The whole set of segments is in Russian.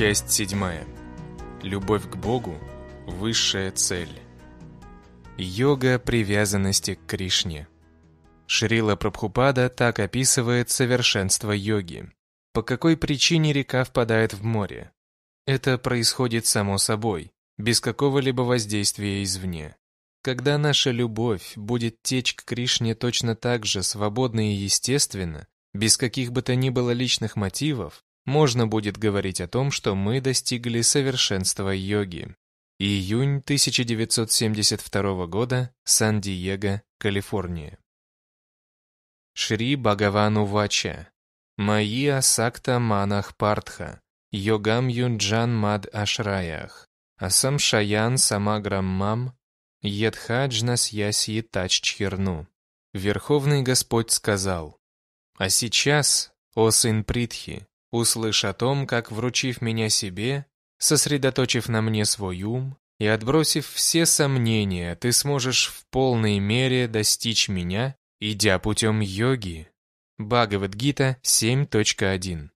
Часть седьмая. Любовь к Богу – высшая цель. Йога привязанности к Кришне. Шрила Прабхупада так описывает совершенство йоги. По какой причине река впадает в море? Это происходит само собой, без какого-либо воздействия извне. Когда наша любовь будет течь к Кришне точно так же свободно и естественно, без каких бы то ни было личных мотивов, можно будет говорить о том, что мы достигли совершенства йоги. Июнь 1972 года, Сан-Диего, Калифорния. Шри Бхагавану Вача, Майя Сакта Манах Партха, Йогам Юнджан Мад Ашраях, Асам Шаян Самаграм Мам, Едхаджнас Яси Таччхирну. Верховный Господь сказал, «А сейчас, о сын Притхи, Услышь о том, как, вручив меня себе, сосредоточив на мне свой ум и отбросив все сомнения, ты сможешь в полной мере достичь меня, идя путем йоги. Бхагавадгита 7.1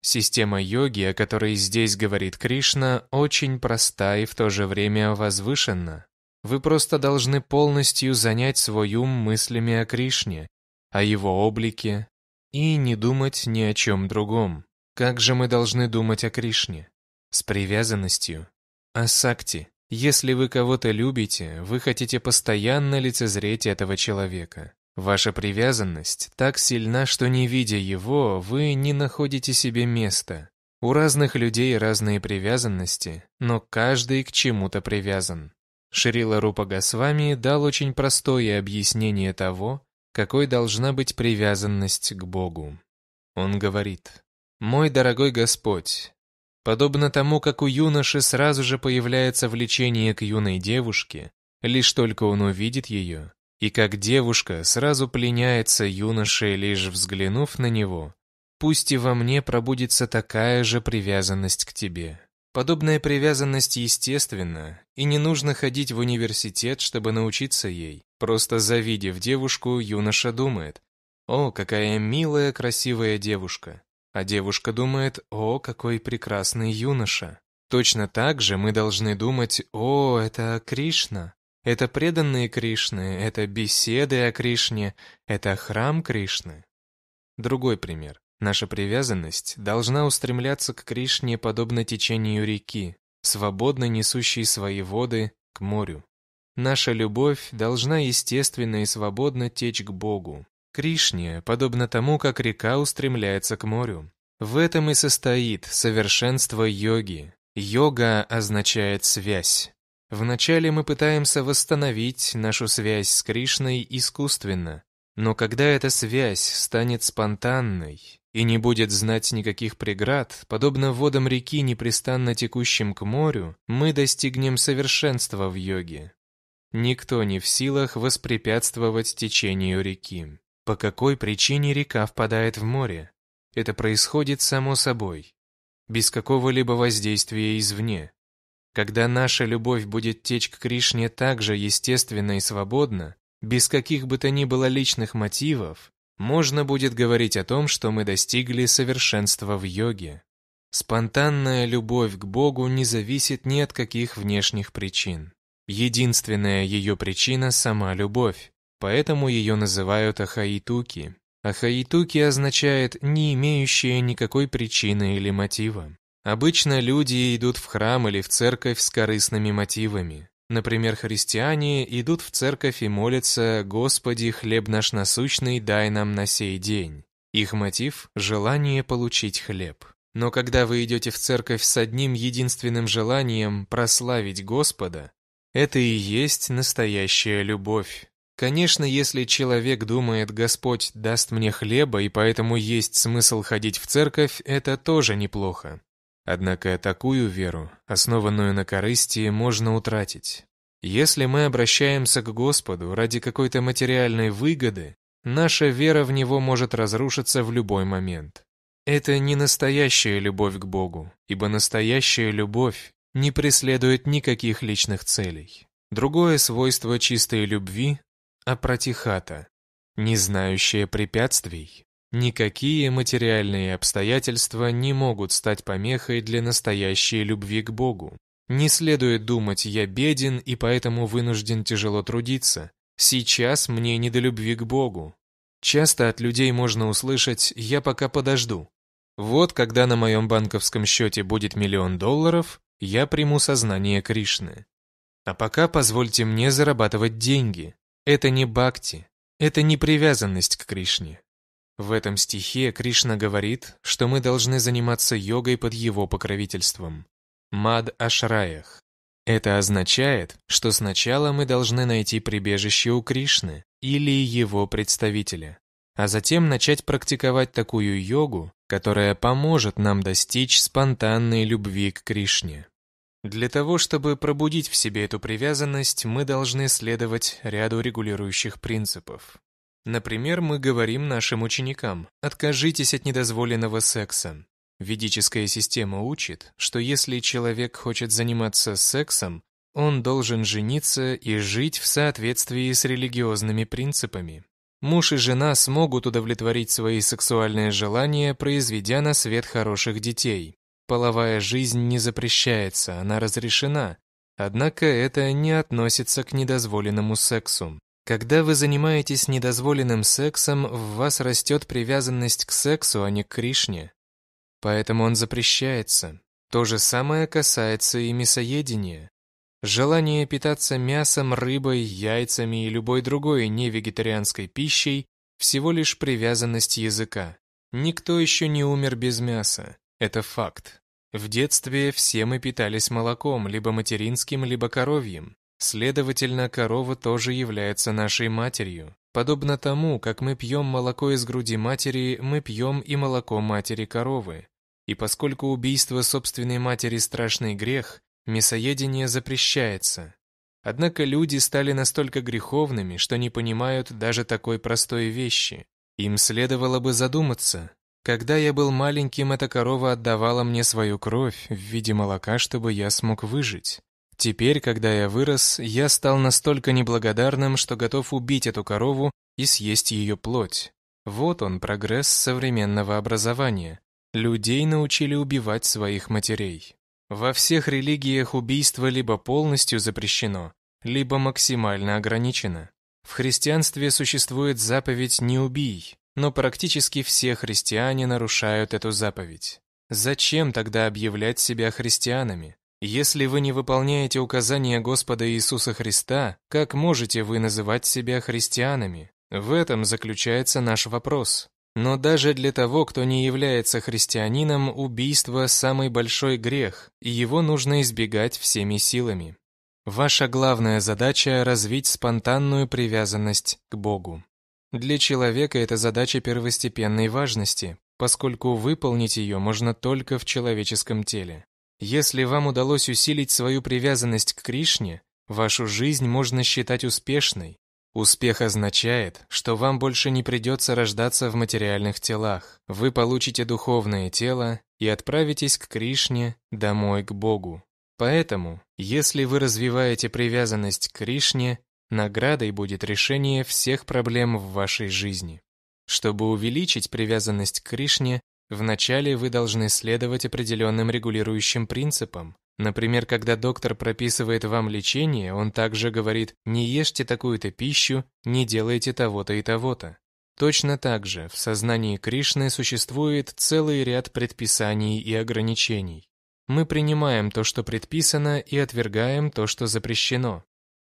Система йоги, о которой здесь говорит Кришна, очень проста и в то же время возвышенна. Вы просто должны полностью занять свой ум мыслями о Кришне, о его облике, и не думать ни о чем другом. Как же мы должны думать о Кришне? С привязанностью. О сакти. Если вы кого-то любите, вы хотите постоянно лицезреть этого человека. Ваша привязанность так сильна, что не видя его, вы не находите себе места. У разных людей разные привязанности, но каждый к чему-то привязан. Шрила Рупа Госвами дал очень простое объяснение того, какой должна быть привязанность к Богу. Он говорит, «Мой дорогой Господь, подобно тому, как у юноши сразу же появляется влечение к юной девушке, лишь только он увидит ее, и как девушка сразу пленяется юноше, лишь взглянув на него, пусть и во мне пробудится такая же привязанность к тебе». Подобная привязанность естественна, и не нужно ходить в университет, чтобы научиться ей. Просто завидев девушку, юноша думает, «О, какая милая, красивая девушка!» А девушка думает, «О, какой прекрасный юноша!» Точно так же мы должны думать, «О, это Кришна!» Это преданные Кришны, это беседы о Кришне, это храм Кришны. Другой пример. Наша привязанность должна устремляться к Кришне подобно течению реки, свободно несущей свои воды к морю. Наша любовь должна естественно и свободно течь к Богу, Кришне, подобно тому, как река устремляется к морю. В этом и состоит совершенство йоги. Йога означает связь. Вначале мы пытаемся восстановить нашу связь с Кришной искусственно, но когда эта связь станет спонтанной и не будет знать никаких преград, подобно водам реки, непрестанно текущим к морю, мы достигнем совершенства в йоге. Никто не в силах воспрепятствовать течению реки. По какой причине река впадает в море? Это происходит само собой, без какого-либо воздействия извне. Когда наша любовь будет течь к Кришне так же естественно и свободно, без каких бы то ни было личных мотивов, можно будет говорить о том, что мы достигли совершенства в йоге. Спонтанная любовь к Богу не зависит ни от каких внешних причин. Единственная ее причина – сама любовь, поэтому ее называют ахаитуки. Ахаитуки означает «не имеющая никакой причины или мотива». Обычно люди идут в храм или в церковь с корыстными мотивами. Например, христиане идут в церковь и молятся «Господи, хлеб наш насущный, дай нам на сей день». Их мотив – желание получить хлеб. Но когда вы идете в церковь с одним единственным желанием прославить Господа, это и есть настоящая любовь. Конечно, если человек думает, Господь даст мне хлеба, и поэтому есть смысл ходить в церковь, это тоже неплохо. Однако такую веру, основанную на корысти, можно утратить. Если мы обращаемся к Господу ради какой-то материальной выгоды, наша вера в Него может разрушиться в любой момент. Это не настоящая любовь к Богу, ибо настоящая любовь не преследует никаких личных целей. Другое свойство чистой любви – апротихата, не знающая препятствий. Никакие материальные обстоятельства не могут стать помехой для настоящей любви к Богу. Не следует думать «я беден и поэтому вынужден тяжело трудиться». Сейчас мне не до любви к Богу. Часто от людей можно услышать «я пока подожду». Вот когда на моем банковском счете будет миллион долларов, я приму сознание Кришны. А пока позвольте мне зарабатывать деньги. Это не бхакти, это не привязанность к Кришне. В этом стихе Кришна говорит, что мы должны заниматься йогой под его покровительством. Мад-ашраях. Это означает, что сначала мы должны найти прибежище у Кришны или его представителя, а затем начать практиковать такую йогу, которая поможет нам достичь спонтанной любви к Кришне. Для того, чтобы пробудить в себе эту привязанность, мы должны следовать ряду регулирующих принципов. Например, мы говорим нашим ученикам «откажитесь от недозволенного секса». Ведическая система учит, что если человек хочет заниматься сексом, он должен жениться и жить в соответствии с религиозными принципами. Муж и жена смогут удовлетворить свои сексуальные желания, произведя на свет хороших детей. Половая жизнь не запрещается, она разрешена. Однако это не относится к недозволенному сексу. Когда вы занимаетесь недозволенным сексом, в вас растет привязанность к сексу, а не к Кришне. Поэтому он запрещается. То же самое касается и мясоедения. Желание питаться мясом, рыбой, яйцами и любой другой невегетарианской пищей – всего лишь привязанность языка. Никто еще не умер без мяса. Это факт. В детстве все мы питались молоком, либо материнским, либо коровьим. Следовательно, корова тоже является нашей матерью. Подобно тому, как мы пьем молоко из груди матери, мы пьем и молоко матери коровы. И поскольку убийство собственной матери – страшный грех, мясоедение запрещается. Однако люди стали настолько греховными, что не понимают даже такой простой вещи. Им следовало бы задуматься, когда я был маленьким, эта корова отдавала мне свою кровь в виде молока, чтобы я смог выжить. Теперь, когда я вырос, я стал настолько неблагодарным, что готов убить эту корову и съесть ее плоть. Вот он, прогресс современного образования. Людей научили убивать своих матерей. Во всех религиях убийство либо полностью запрещено, либо максимально ограничено. В христианстве существует заповедь «не убий», но практически все христиане нарушают эту заповедь. Зачем тогда объявлять себя христианами? Если вы не выполняете указания Господа Иисуса Христа, как можете вы называть себя христианами? В этом заключается наш вопрос. Но даже для того, кто не является христианином, убийство – самый большой грех, и его нужно избегать всеми силами. Ваша главная задача – развить спонтанную привязанность к Богу. Для человека это задача первостепенной важности, поскольку выполнить ее можно только в человеческом теле. Если вам удалось усилить свою привязанность к Кришне, вашу жизнь можно считать успешной. Успех означает, что вам больше не придется рождаться в материальных телах. Вы получите духовное тело и отправитесь к Кришне, домой к Богу. Поэтому, если вы развиваете привязанность к Кришне, Наградой будет решение всех проблем в вашей жизни. Чтобы увеличить привязанность к Кришне, вначале вы должны следовать определенным регулирующим принципам. Например, когда доктор прописывает вам лечение, он также говорит «не ешьте такую-то пищу, не делайте того-то и того-то». Точно так же в сознании Кришны существует целый ряд предписаний и ограничений. Мы принимаем то, что предписано, и отвергаем то, что запрещено.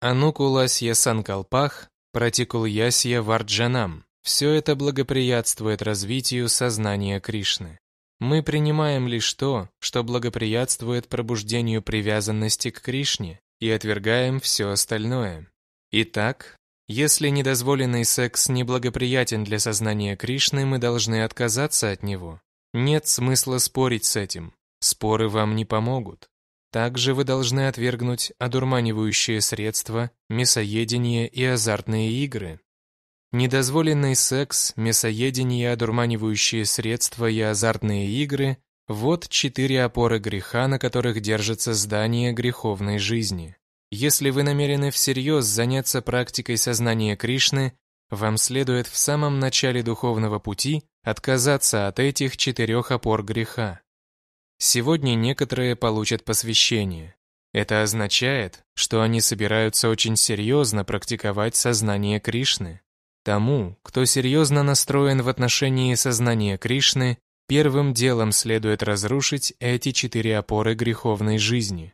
Анукуласья Санкалпах, Пратикульясья Варджанам. Все это благоприятствует развитию сознания Кришны. Мы принимаем лишь то, что благоприятствует пробуждению привязанности к Кришне, и отвергаем все остальное. Итак, если недозволенный секс неблагоприятен для сознания Кришны, мы должны отказаться от него. Нет смысла спорить с этим. Споры вам не помогут. Также вы должны отвергнуть одурманивающие средства, мясоедение и азартные игры. Недозволенный секс, мясоедение, одурманивающие средства и азартные игры – вот четыре опоры греха, на которых держится здание греховной жизни. Если вы намерены всерьез заняться практикой сознания Кришны, вам следует в самом начале духовного пути отказаться от этих четырех опор греха. Сегодня некоторые получат посвящение. Это означает, что они собираются очень серьезно практиковать сознание Кришны. Тому, кто серьезно настроен в отношении сознания Кришны, первым делом следует разрушить эти четыре опоры греховной жизни.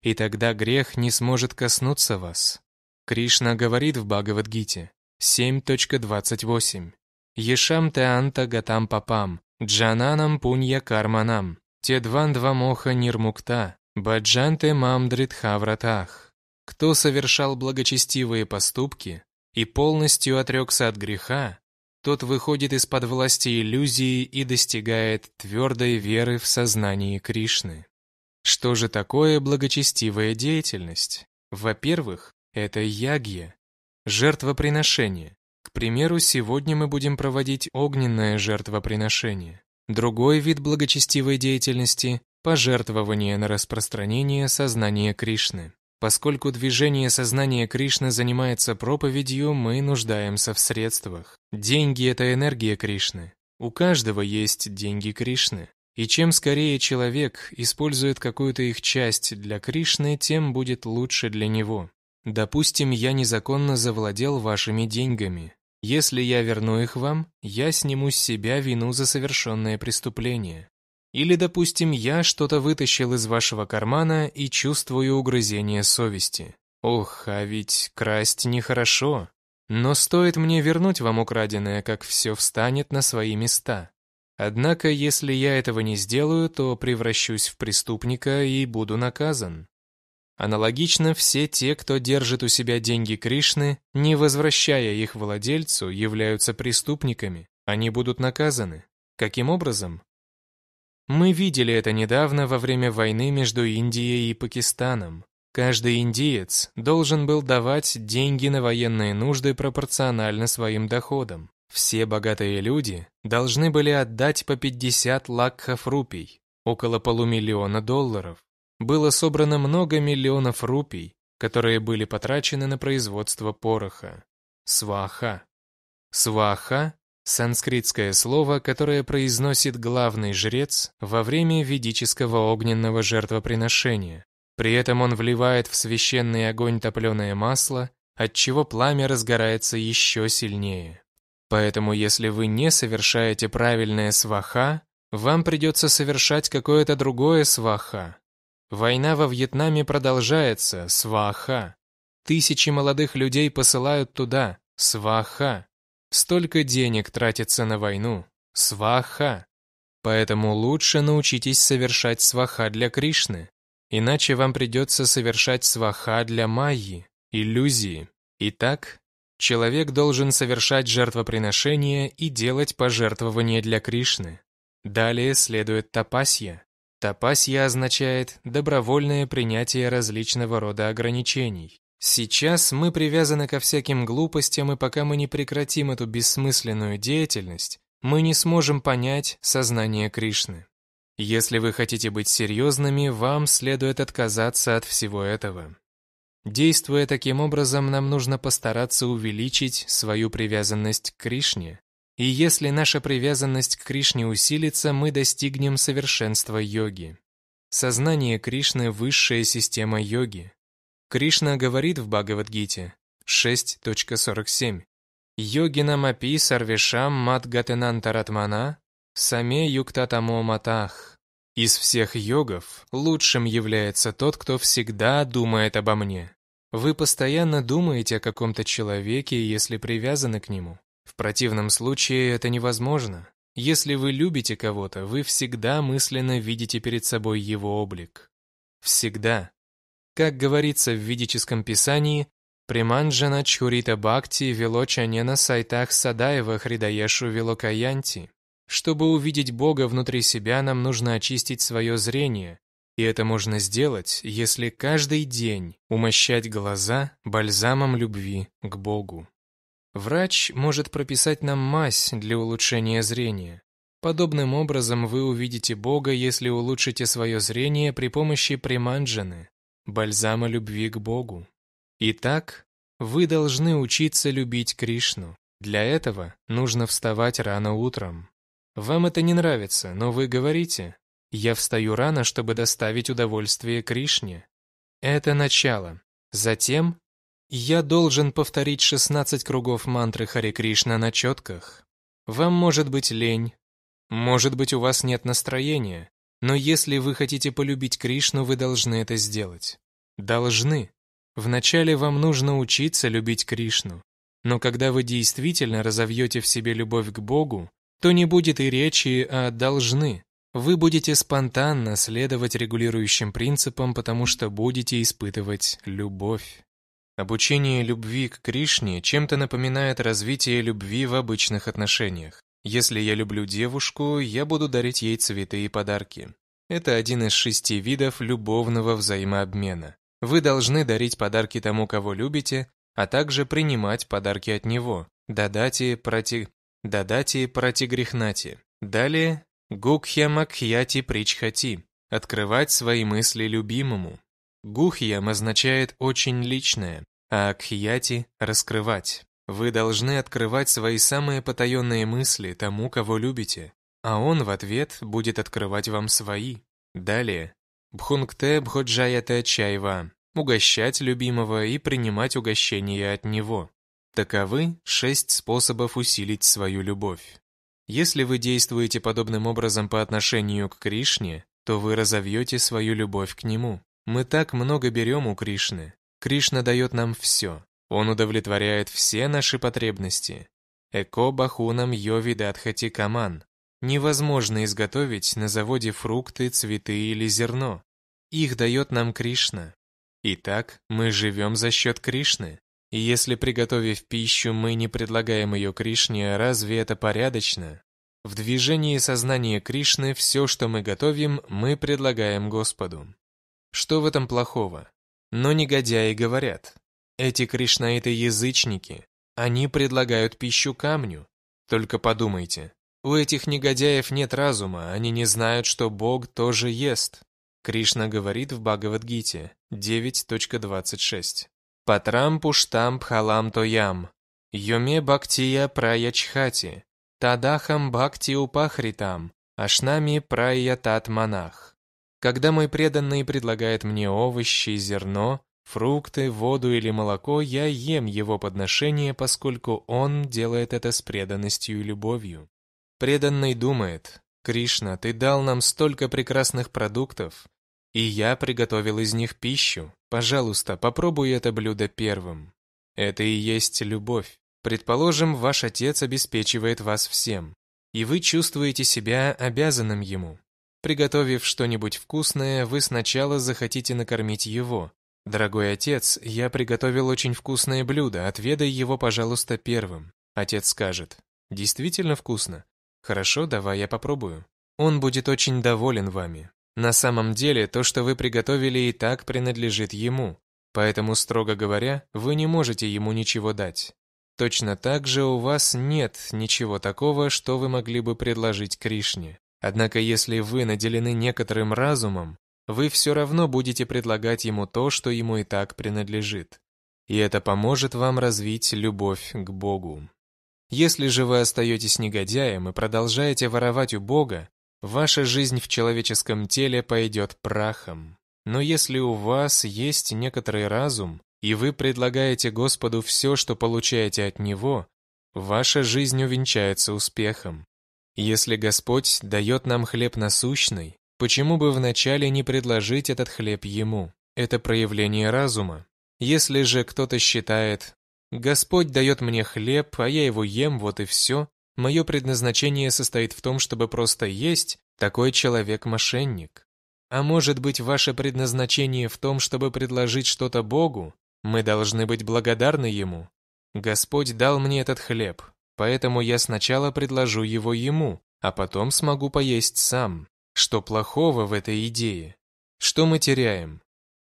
И тогда грех не сможет коснуться вас. Кришна говорит в Бхагавадгите 7.28 «Ешам теанта гатам папам, джананам пунья карманам» те дван два моха нирмукта, баджанте мамдрит хавратах. Кто совершал благочестивые поступки и полностью отрекся от греха, тот выходит из-под власти иллюзии и достигает твердой веры в сознании Кришны. Что же такое благочестивая деятельность? Во-первых, это ягья, жертвоприношение. К примеру, сегодня мы будем проводить огненное жертвоприношение. Другой вид благочестивой деятельности – пожертвование на распространение сознания Кришны. Поскольку движение сознания Кришны занимается проповедью, мы нуждаемся в средствах. Деньги – это энергия Кришны. У каждого есть деньги Кришны. И чем скорее человек использует какую-то их часть для Кришны, тем будет лучше для него. Допустим, я незаконно завладел вашими деньгами. Если я верну их вам, я сниму с себя вину за совершенное преступление. Или, допустим, я что-то вытащил из вашего кармана и чувствую угрызение совести. Ох, а ведь красть нехорошо. Но стоит мне вернуть вам украденное, как все встанет на свои места. Однако, если я этого не сделаю, то превращусь в преступника и буду наказан. Аналогично все те, кто держит у себя деньги Кришны, не возвращая их владельцу, являются преступниками. Они будут наказаны. Каким образом? Мы видели это недавно во время войны между Индией и Пакистаном. Каждый индиец должен был давать деньги на военные нужды пропорционально своим доходам. Все богатые люди должны были отдать по 50 лакхов рупий, около полумиллиона долларов было собрано много миллионов рупий, которые были потрачены на производство пороха. Сваха. Сваха – санскритское слово, которое произносит главный жрец во время ведического огненного жертвоприношения. При этом он вливает в священный огонь топлёное масло, от чего пламя разгорается ещё сильнее. Поэтому если вы не совершаете правильное сваха, вам придётся совершать какое-то другое сваха, Война во Вьетнаме продолжается, сваха. Тысячи молодых людей посылают туда, сваха. Столько денег тратится на войну, сваха. Поэтому лучше научитесь совершать сваха для Кришны, иначе вам придется совершать сваха для Майи, иллюзии. Итак, человек должен совершать жертвоприношения и делать пожертвования для Кришны. Далее следует тапасья, Тапасья означает добровольное принятие различного рода ограничений. Сейчас мы привязаны ко всяким глупостям, и пока мы не прекратим эту бессмысленную деятельность, мы не сможем понять сознание Кришны. Если вы хотите быть серьезными, вам следует отказаться от всего этого. Действуя таким образом, нам нужно постараться увеличить свою привязанность к Кришне, и если наша привязанность к Кришне усилится, мы достигнем совершенства йоги. Сознание Кришны – высшая система йоги. Кришна говорит в Бхагавадгите 6.47 «Йогинам апи сарвишам мат гатенантаратмана саме юктатамо матах». Из всех йогов лучшим является тот, кто всегда думает обо мне. Вы постоянно думаете о каком-то человеке, если привязаны к нему. В противном случае это невозможно. Если вы любите кого-то, вы всегда мысленно видите перед собой его облик. Всегда. Как говорится в ведическом писании, «Приманджана чхурита бхакти на сайтах садаева хридаешу велокаянти». Чтобы увидеть Бога внутри себя, нам нужно очистить свое зрение, и это можно сделать, если каждый день умощать глаза бальзамом любви к Богу. Врач может прописать нам мазь для улучшения зрения. Подобным образом вы увидите Бога, если улучшите свое зрение при помощи приманджаны, бальзама любви к Богу. Итак, вы должны учиться любить Кришну. Для этого нужно вставать рано утром. Вам это не нравится, но вы говорите, «Я встаю рано, чтобы доставить удовольствие Кришне». Это начало. Затем я должен повторить 16 кругов мантры Хари Кришна на четках. Вам может быть лень, может быть у вас нет настроения, но если вы хотите полюбить Кришну, вы должны это сделать. Должны. Вначале вам нужно учиться любить Кришну. Но когда вы действительно разовьете в себе любовь к Богу, то не будет и речи о а «должны». Вы будете спонтанно следовать регулирующим принципам, потому что будете испытывать любовь. Обучение любви к Кришне чем-то напоминает развитие любви в обычных отношениях. Если я люблю девушку, я буду дарить ей цветы и подарки. Это один из шести видов любовного взаимообмена. Вы должны дарить подарки тому, кого любите, а также принимать подарки от него. Дадати проти... Дадати протигрехнати. Далее Гукхя Макхьяти Причхати. Открывать свои мысли любимому. Гухьям означает «очень личное», а Акхияти – «раскрывать». Вы должны открывать свои самые потаенные мысли тому, кого любите, а он в ответ будет открывать вам свои. Далее. Бхунгте бходжаяте чайва – угощать любимого и принимать угощения от него. Таковы шесть способов усилить свою любовь. Если вы действуете подобным образом по отношению к Кришне, то вы разовьете свою любовь к Нему. Мы так много берем у Кришны. Кришна дает нам все. Он удовлетворяет все наши потребности. Эко бахунам йови дадхати каман. Невозможно изготовить на заводе фрукты, цветы или зерно. Их дает нам Кришна. Итак, мы живем за счет Кришны. И если, приготовив пищу, мы не предлагаем ее Кришне, разве это порядочно? В движении сознания Кришны все, что мы готовим, мы предлагаем Господу. Что в этом плохого? Но негодяи говорят. Эти кришнаиты-язычники, они предлагают пищу камню. Только подумайте, у этих негодяев нет разума, они не знают, что Бог тоже ест. Кришна говорит в Бхагавадгите 9.26. Патрам пуштам пхалам тоям, йоме бхактия праячхати, тадахам бхакти упахритам, ашнами прая тат монах. Когда мой преданный предлагает мне овощи, зерно, фрукты, воду или молоко, я ем его подношение, поскольку он делает это с преданностью и любовью. Преданный думает, «Кришна, ты дал нам столько прекрасных продуктов, и я приготовил из них пищу. Пожалуйста, попробуй это блюдо первым». Это и есть любовь. Предположим, ваш отец обеспечивает вас всем, и вы чувствуете себя обязанным ему. Приготовив что-нибудь вкусное, вы сначала захотите накормить его. «Дорогой отец, я приготовил очень вкусное блюдо, отведай его, пожалуйста, первым». Отец скажет, «Действительно вкусно? Хорошо, давай я попробую». Он будет очень доволен вами. На самом деле, то, что вы приготовили, и так принадлежит ему. Поэтому, строго говоря, вы не можете ему ничего дать. Точно так же у вас нет ничего такого, что вы могли бы предложить Кришне. Однако если вы наделены некоторым разумом, вы все равно будете предлагать ему то, что ему и так принадлежит. И это поможет вам развить любовь к Богу. Если же вы остаетесь негодяем и продолжаете воровать у Бога, ваша жизнь в человеческом теле пойдет прахом. Но если у вас есть некоторый разум, и вы предлагаете Господу все, что получаете от Него, ваша жизнь увенчается успехом. Если Господь дает нам хлеб насущный, почему бы вначале не предложить этот хлеб Ему? Это проявление разума. Если же кто-то считает, «Господь дает мне хлеб, а я его ем, вот и все», мое предназначение состоит в том, чтобы просто есть, такой человек – мошенник. А может быть, ваше предназначение в том, чтобы предложить что-то Богу? Мы должны быть благодарны Ему. Господь дал мне этот хлеб, Поэтому я сначала предложу его ему, а потом смогу поесть сам. Что плохого в этой идее? Что мы теряем?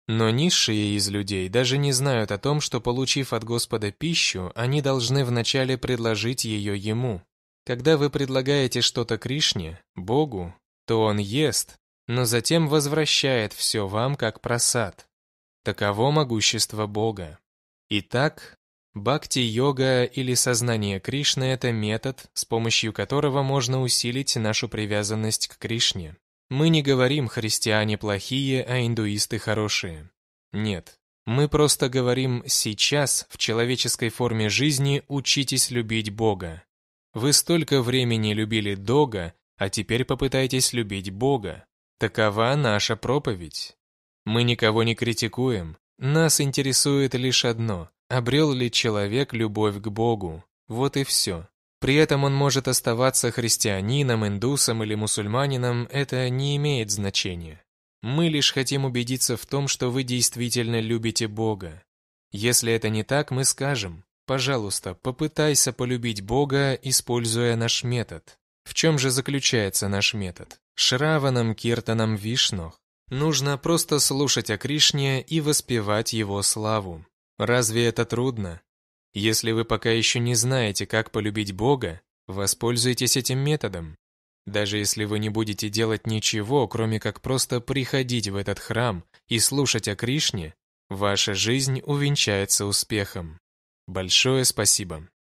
Но низшие из людей даже не знают о том, что, получив от Господа пищу, они должны вначале предложить ее Ему. Когда вы предлагаете что-то Кришне, Богу, то Он ест, но затем возвращает все вам как просад. Таково могущество Бога. Итак, Бхакти-йога или сознание Кришны – это метод, с помощью которого можно усилить нашу привязанность к Кришне. Мы не говорим «христиане плохие, а индуисты хорошие». Нет, мы просто говорим «сейчас, в человеческой форме жизни, учитесь любить Бога». Вы столько времени любили Дога, а теперь попытайтесь любить Бога. Такова наша проповедь. Мы никого не критикуем, нас интересует лишь одно Обрел ли человек любовь к Богу? Вот и все. При этом он может оставаться христианином, индусом или мусульманином, это не имеет значения. Мы лишь хотим убедиться в том, что вы действительно любите Бога. Если это не так, мы скажем, пожалуйста, попытайся полюбить Бога, используя наш метод. В чем же заключается наш метод? Шраванам Киртанам Вишнох. Нужно просто слушать о Кришне и воспевать его славу. Разве это трудно? Если вы пока еще не знаете, как полюбить Бога, воспользуйтесь этим методом. Даже если вы не будете делать ничего, кроме как просто приходить в этот храм и слушать о Кришне, ваша жизнь увенчается успехом. Большое спасибо.